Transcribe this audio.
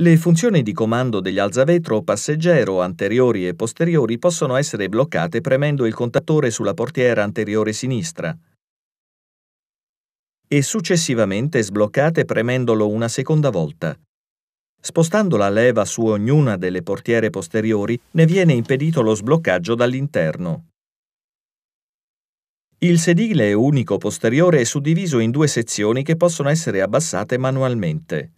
Le funzioni di comando degli alzavetro passeggero anteriori e posteriori possono essere bloccate premendo il contattore sulla portiera anteriore sinistra e successivamente sbloccate premendolo una seconda volta. Spostando la leva su ognuna delle portiere posteriori ne viene impedito lo sbloccaggio dall'interno. Il sedile unico posteriore è suddiviso in due sezioni che possono essere abbassate manualmente.